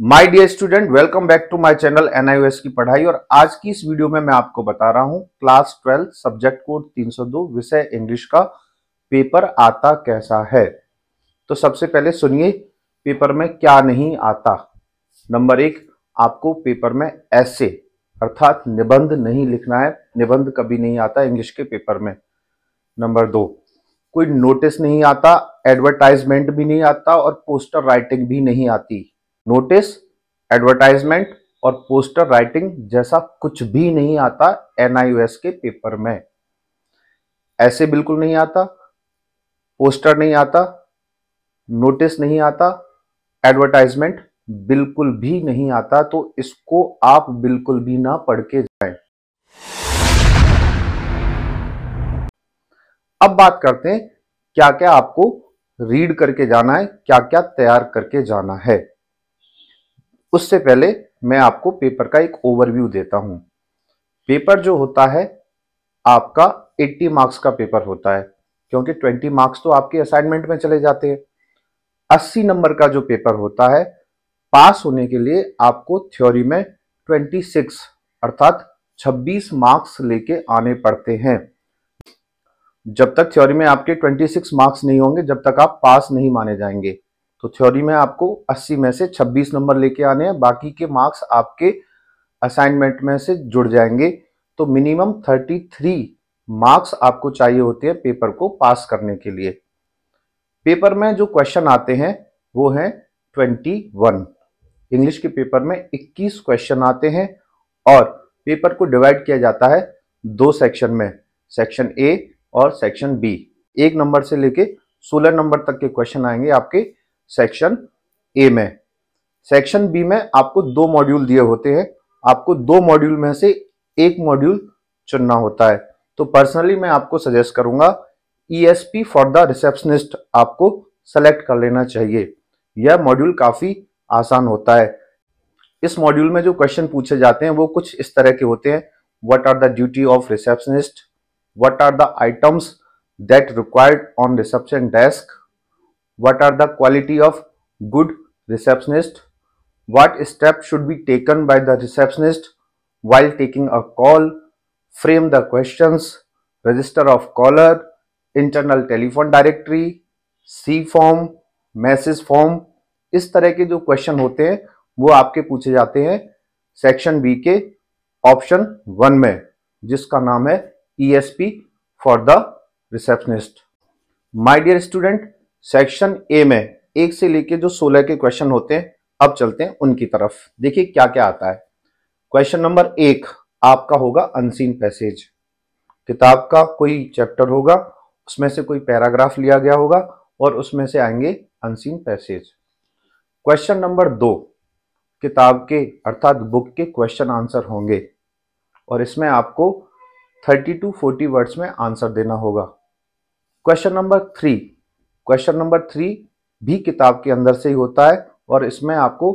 my dear student welcome back to my channel NIOS की पढ़ाई और आज की इस वीडियो में मैं आपको बता रहा हूं क्लास ट्वेल्थ सब्जेक्ट कोड 302 विषय इंग्लिश का पेपर आता कैसा है तो सबसे पहले सुनिए पेपर में क्या नहीं आता नंबर एक आपको पेपर में ऐसे अर्थात निबंध नहीं लिखना है निबंध कभी नहीं आता इंग्लिश के पेपर में नंबर दो कोई नोटिस नहीं आता एडवर्टाइजमेंट भी नहीं आता और पोस्टर राइटिंग भी नहीं आती नोटिस एडवर्टाइजमेंट और पोस्टर राइटिंग जैसा कुछ भी नहीं आता एनआईओएस के पेपर में ऐसे बिल्कुल नहीं आता पोस्टर नहीं आता नोटिस नहीं आता एडवर्टाइजमेंट बिल्कुल भी नहीं आता तो इसको आप बिल्कुल भी ना पढ़ के जाए अब बात करते हैं क्या क्या आपको रीड करके जाना है क्या क्या तैयार करके जाना है उससे पहले मैं आपको पेपर का एक ओवरव्यू देता हूं पेपर जो होता है आपका 80 मार्क्स का पेपर होता है क्योंकि 20 मार्क्स तो आपके असाइनमेंट में चले जाते हैं 80 नंबर का जो पेपर होता है पास होने के लिए आपको थ्योरी में 26 अर्थात 26 मार्क्स लेके आने पड़ते हैं जब तक थ्योरी में आपके 26 मार्क्स नहीं होंगे जब तक आप पास नहीं माने जाएंगे तो थ्योरी में आपको 80 में से 26 नंबर लेके आने हैं बाकी के मार्क्स आपके असाइनमेंट में से जुड़ जाएंगे तो मिनिमम 33 मार्क्स आपको चाहिए होते हैं पेपर को पास करने के लिए पेपर में जो क्वेश्चन आते हैं वो हैं 21 इंग्लिश के पेपर में 21 क्वेश्चन आते हैं और पेपर को डिवाइड किया जाता है दो सेक्शन में सेक्शन ए और सेक्शन बी एक नंबर से लेके सोलह नंबर तक के क्वेश्चन आएंगे आपके सेक्शन ए में सेक्शन बी में आपको दो मॉड्यूल दिए होते हैं आपको दो मॉड्यूल में से एक मॉड्यूल चुनना होता है तो पर्सनली मैं आपको सजेस्ट करूंगा ई फॉर द रिसेप्शनिस्ट आपको सेलेक्ट कर लेना चाहिए यह मॉड्यूल काफ़ी आसान होता है इस मॉड्यूल में जो क्वेश्चन पूछे जाते हैं वो कुछ इस तरह के होते हैं what are the duty of receptionist what are the items that required on reception desk what are the quality of good receptionist what steps should be taken by the receptionist while taking a call frame the questions register of caller internal telephone directory C form message form इस तरह के जो question होते हैं वो आपके पूछे जाते हैं सेक्शन बी के ऑप्शन वन में जिसका नाम है ESP for the receptionist my dear student section A में एक से लेके जो सोलह के क्वेश्चन होते हैं अब चलते हैं उनकी तरफ देखिए क्या क्या आता है क्वेश्चन नंबर एक आपका होगा अनसीन पैसेज किताब का कोई चैप्टर होगा उसमें से कोई पैराग्राफ लिया गया होगा और उसमें से आएंगे अनसीन पैसेज क्वेश्चन नंबर दो किताब के अर्थात बुक के क्वेश्चन आंसर होंगे और इसमें आपको थर्टी टू फोर्टी वर्ड्स में आंसर देना होगा question number three question number three भी किताब के अंदर से ही होता है और इसमें आपको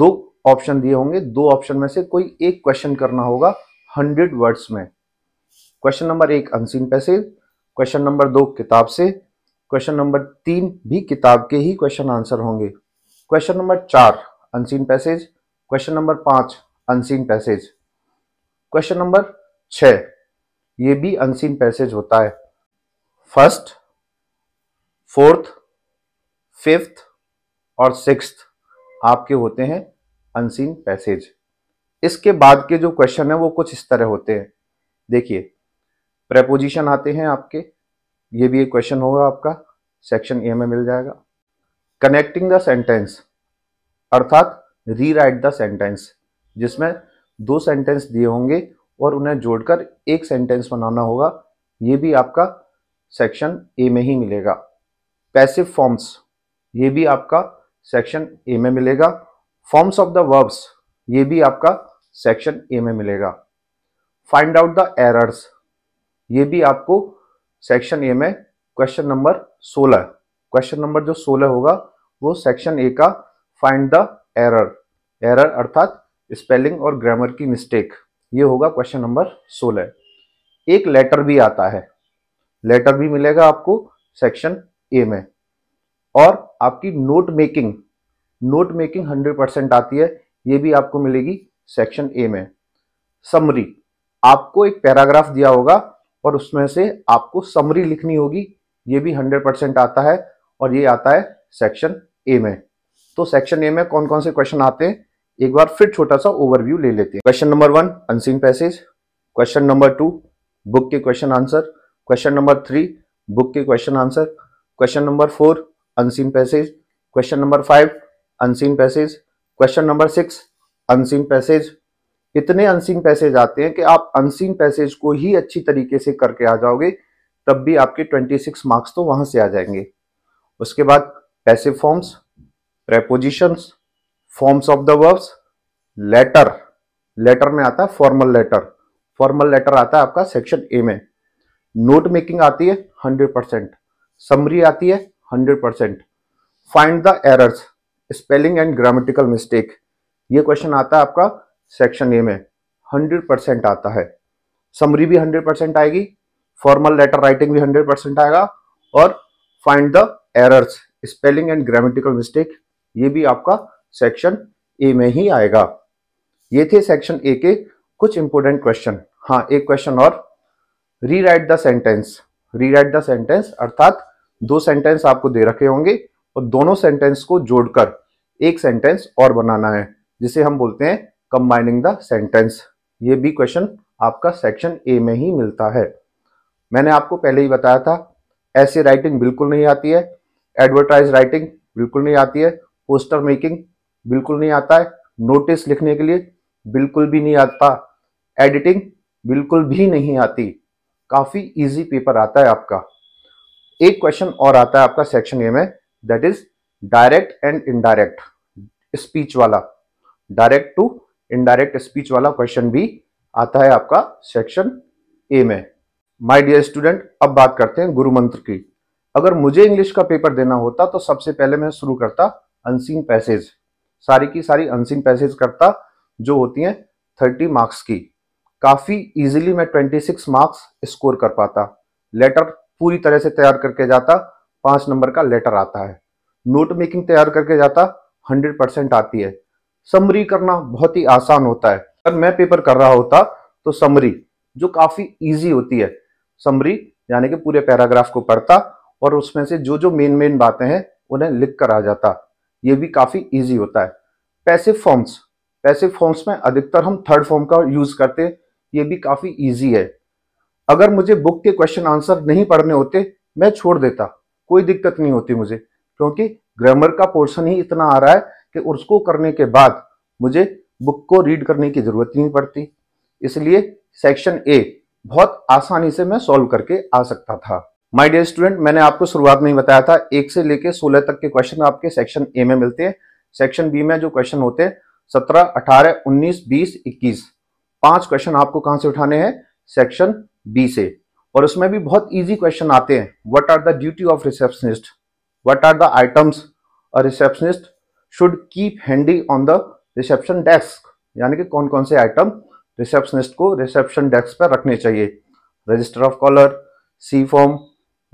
दो ऑप्शन दिए होंगे दो ऑप्शन में से कोई एक क्वेश्चन करना होगा हंड्रेड वर्ड्स में क्वेश्चन नंबर एक अनसीन पैसेज क्वेश्चन नंबर दो किताब से क्वेश्चन नंबर तीन भी किताब के ही क्वेश्चन आंसर होंगे क्वेश्चन नंबर चार अनसीन पैसेज क्वेश्चन नंबर पांच अनसीन पैसेज क्वेश्चन नंबर छ ये भी अनसीन पैसेज होता है फर्स्ट फोर्थ फिफ्थ और सिक्स आपके होते हैं अनसीन पैसेज इसके बाद के जो क्वेश्चन है वो कुछ इस तरह होते हैं देखिए प्रपोजिशन आते हैं आपके ये भी एक क्वेश्चन होगा आपका सेक्शन ए में मिल जाएगा कनेक्टिंग द सेंटेंस अर्थात रीराइट द सेंटेंस जिसमें दो सेंटेंस दिए होंगे और उन्हें जोड़कर एक सेंटेंस बनाना होगा ये भी आपका सेक्शन ए में ही मिलेगा पैसिव फॉर्म्स ये भी आपका सेक्शन ए में मिलेगा फॉर्म्स ऑफ द वर्ब्स ये भी आपका सेक्शन ए में मिलेगा फाइंड आउट द एरर्स ये भी आपको सेक्शन ए में क्वेश्चन नंबर 16 क्वेश्चन नंबर जो 16 होगा वो सेक्शन ए का फाइंड द एरर एरर अर्थात स्पेलिंग और ग्रामर की मिस्टेक ये होगा क्वेश्चन नंबर 16 एक लेटर भी आता है लेटर भी मिलेगा आपको सेक्शन एम है और आपकी note making note making hundred percent आती है ये भी आपको मिलेगी सेक्शन ए में समरी आपको एक पैराग्राफ दिया होगा और उसमें से आपको समरी लिखनी होगी ये भी हंड्रेड परसेंट आता है और ये आता है सेक्शन ए तो में तो सेक्शन ए में कौन कौन से क्वेश्चन आते हैं एक बार फिर छोटा सा ओवरव्यू ले लेते हैं question number one unseen passage question number two book के question answer question number three book के question answer question number four unseen passage question number five unseen passage question number six unseen passage इतने unseen passage आते हैं कि आप unseen passage को ही अच्छी तरीके से करके आ जाओगे तब भी आपके 26 मार्क्स तो वहां से आ जाएंगे उसके बाद passive forms prepositions forms of the verbs letter letter में आता है फॉर्मल लेटर फॉर्मल लेटर आता है आपका सेक्शन ए में नोट मेकिंग आती है हंड्रेड परसेंट समरी आती है 100 percent find the errors spelling and grammatical mistake ये क्वेश्चन आता है आपका सेक्शन ए में 100 परसेंट आता है समरी भी 100 परसेंट आएगी फॉर्मल लेटर राइटिंग भी 100 परसेंट आएगा और find the errors spelling and grammatical mistake ये भी आपका सेक्शन ए में ही आएगा ये थे सेक्शन ए के कुछ इंपोर्टेंट क्वेश्चन हाँ एक क्वेश्चन और rewrite the sentence rewrite the sentence अर्थात दो सेंटेंस आपको दे रखे होंगे और दोनों सेंटेंस को जोड़कर एक सेंटेंस और बनाना है जिसे हम बोलते हैं कंबाइनिंग द सेंटेंस ये भी क्वेश्चन आपका सेक्शन ए में ही मिलता है मैंने आपको पहले ही बताया था ऐसे राइटिंग बिल्कुल नहीं आती है एडवर्टाइज राइटिंग बिल्कुल नहीं आती है पोस्टर मेकिंग बिल्कुल नहीं आता है नोटिस लिखने के लिए बिल्कुल भी नहीं आता एडिटिंग बिल्कुल भी नहीं आती काफ़ी इजी पेपर आता है आपका एक क्वेश्चन और आता है आपका सेक्शन ए में that is direct and indirect speech वाला डायरेक्ट टू इनडायरेक्ट स्पीच वाला क्वेश्चन भी आता है आपका सेक्शन ए में माय डियर स्टूडेंट अब बात करते हैं गुरु मंत्र की अगर मुझे इंग्लिश का पेपर देना होता तो सबसे पहले मैं शुरू करता अनसीन पैसेज सारी की सारी अनसीन पैसेज करता जो होती हैं थर्टी मार्क्स की काफ़ी इजीली मैं ट्वेंटी सिक्स मार्क्स स्कोर कर पाता लेटर पूरी तरह से तैयार करके जाता पांच नंबर का लेटर आता है नोट मेकिंग तैयार करके जाता हंड्रेड परसेंट आती है समरी करना बहुत ही आसान होता है अगर मैं पेपर कर रहा होता तो समरी जो काफ़ी इजी होती है समरी यानी कि पूरे पैराग्राफ को पढ़ता और उसमें से जो जो मेन मेन बातें हैं उन्हें लिख कर आ जाता ये भी काफ़ी ईजी होता है पैसिव फॉर्म्स पैसिव फॉर्म्स में अधिकतर हम थर्ड फॉर्म का यूज़ करते हैं ये भी काफ़ी ईजी है अगर मुझे बुक के क्वेश्चन आंसर नहीं पढ़ने होते मैं छोड़ देता कोई दिक्कत नहीं होती मुझे क्योंकि ग्रामर का पोर्शन ही इतना आ रहा है कि उसको करने के बाद मुझे बुक को रीड करने की जरूरत नहीं पड़ती इसलिए सेक्शन ए बहुत आसानी से मैं सॉल्व करके आ सकता था माय डियर स्टूडेंट मैंने आपको शुरुआत में ही बताया था एक से लेकर सोलह तक के क्वेश्चन आपके सेक्शन ए में मिलते हैं सेक्शन बी में जो क्वेश्चन होते हैं सत्रह अठारह उन्नीस बीस इक्कीस पांच क्वेश्चन आपको कहां से उठाने हैं सेक्शन बी से और उसमें भी बहुत इजी क्वेश्चन आते हैं what are the duty of receptionist what are the items a receptionist should keep handy on the reception desk यानी कि कौन कौन से आइटम रिसेप्शनिस्ट को रिसेप्शन डेस्क पर रखने चाहिए register of caller C form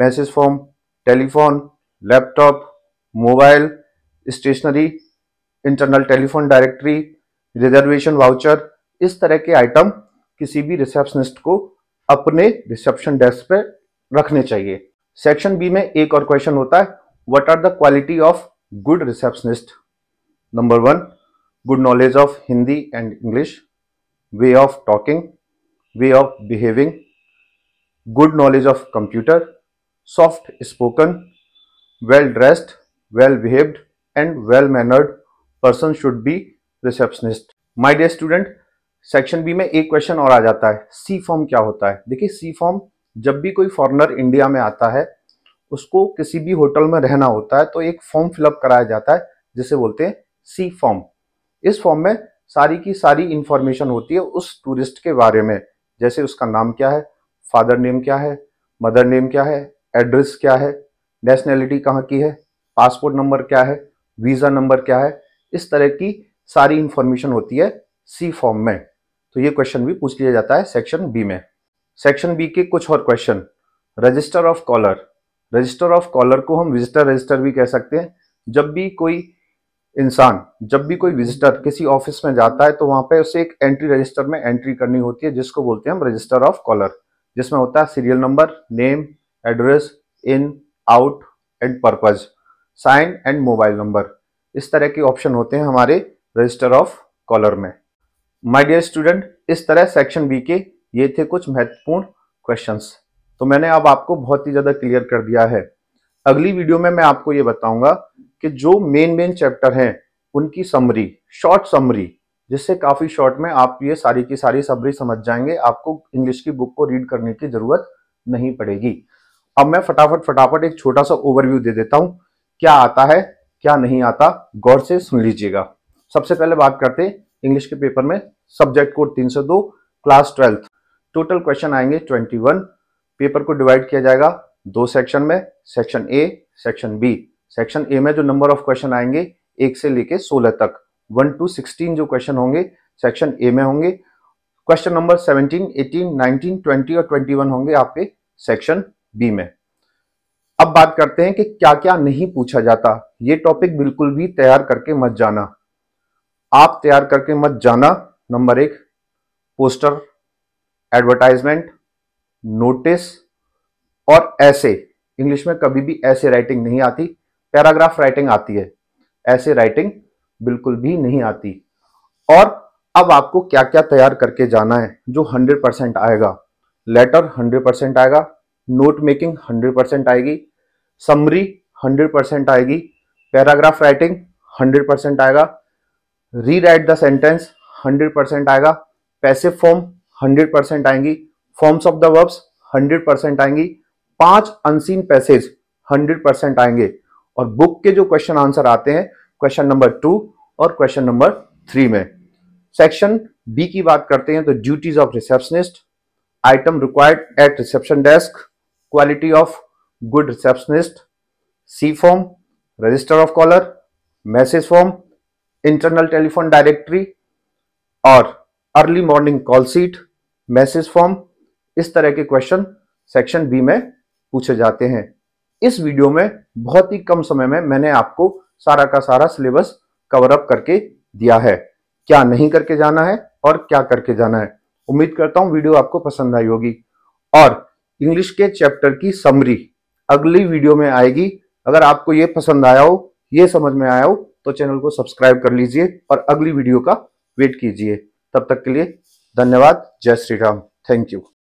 message form telephone laptop mobile stationery internal telephone directory reservation voucher इस तरह के आइटम किसी भी रिसेप्शनिस्ट को अपने रिसेप्शन डेस्क पे रखने चाहिए सेक्शन बी में एक और क्वेश्चन होता है what are the quality of good receptionist number one good knowledge of Hindi and English way of talking way of behaving good knowledge of computer soft spoken well dressed well behaved and well mannered person should be receptionist my dear student section B में एक question और आ जाता है सी form क्या होता है देखिए सी form जब भी कोई फॉरनर इंडिया में आता है उसको किसी भी होटल में रहना होता है तो एक फॉर्म फिलअप कराया जाता है जिसे बोलते हैं सी फॉर्म इस फॉर्म में सारी की सारी इंफॉर्मेशन होती है उस टूरिस्ट के बारे में जैसे उसका नाम क्या है फादर नेम क्या है मदर नेम क्या है एड्रेस क्या है नेशनैलिटी कहाँ की है पासपोर्ट नंबर क्या है वीज़ा नंबर क्या है इस तरह की सारी इंफॉर्मेशन होती है सी फॉर्म में तो ये क्वेश्चन भी पूछ लिया जाता है सेक्शन बी में सेक्शन बी के कुछ और question register of caller register of caller को हम विजिटर रजिस्टर भी कह सकते हैं जब भी कोई इंसान जब भी कोई विजिटर किसी ऑफिस में जाता है तो वहां पे उसे एक एंट्री रजिस्टर में एंट्री करनी होती है जिसको बोलते हैं हम रजिस्टर ऑफ कॉलर जिसमें होता है serial number name address in out and purpose sign and mobile number इस तरह के ऑप्शन होते हैं हमारे रजिस्टर ऑफ कॉलर में माय डियर स्टूडेंट इस तरह सेक्शन बी के ये थे कुछ महत्वपूर्ण क्वेश्चंस तो मैंने अब आपको बहुत ही ज़्यादा क्लियर कर दिया है अगली वीडियो में मैं आपको ये बताऊंगा कि जो मेन मेन चैप्टर हैं उनकी समरी शॉर्ट समरी जिससे काफ़ी शॉर्ट में आप ये सारी की सारी समरी समझ जाएंगे आपको इंग्लिश की बुक को रीड करने की ज़रूरत नहीं पड़ेगी अब मैं फटाफट फटाफट एक छोटा सा ओवरव्यू दे देता हूँ क्या आता है क्या नहीं आता गौर से सुन लीजिएगा सबसे पहले बात करते इंग्लिश के पेपर में subject code 302 class twelfth total question आएंगे 21 पेपर को डिवाइड किया जाएगा दो सेक्शन में section A section B section A में जो नंबर ऑफ क्वेश्चन आएंगे एक से लेके सोलह तक वन टू सिक्सटीन जो क्वेश्चन होंगे सेक्शन ए में होंगे question number seventeen eighteen nineteen twenty और ट्वेंटी वन होंगे आपके सेक्शन बी में अब बात करते हैं कि क्या क्या नहीं पूछा जाता ये टॉपिक बिल्कुल भी तैयार करके मत जाना आप तैयार करके मत जाना नंबर एक पोस्टर एडवर्टाइजमेंट नोटिस और ऐसे इंग्लिश में कभी भी ऐसे राइटिंग नहीं आती पैराग्राफ राइटिंग आती है ऐसे राइटिंग बिल्कुल भी नहीं आती और अब आपको क्या क्या तैयार करके जाना है जो 100 परसेंट आएगा लेटर 100 परसेंट आएगा नोट मेकिंग 100 परसेंट आएगी समरी 100 परसेंट आएगी पैराग्राफ राइटिंग 100 परसेंट आएगा रीराइट द सेंटेंस 100 परसेंट आएगा पैसिव फॉर्म 100 परसेंट आएंगी forms of the verbs 100 percent आएंगी पांच अनसीन पैसेज 100 परसेंट आएंगे और बुक के जो क्वेश्चन आंसर आते हैं क्वेश्चन नंबर टू और क्वेश्चन नंबर थ्री में सेक्शन बी की बात करते हैं तो duties of receptionist item required at reception desk quality of good receptionist C form register of caller message form internal telephone directory और early morning call sheet message form इस तरह के क्वेश्चन सेक्शन बी में पूछे जाते हैं इस video में बहुत ही कम समय में मैंने आपको सारा का सारा सिलेबस कवर अप करके दिया है क्या नहीं करके जाना है और क्या करके जाना है उम्मीद करता हूं वीडियो आपको पसंद आई होगी और इंग्लिश के चैप्टर की समरी अगली वीडियो में आएगी अगर आपको ये पसंद आया हो ये समझ में आया हो तो चैनल को सब्सक्राइब कर लीजिए और अगली वीडियो का वेट कीजिए तब तक के लिए धन्यवाद जय श्री राम थैंक यू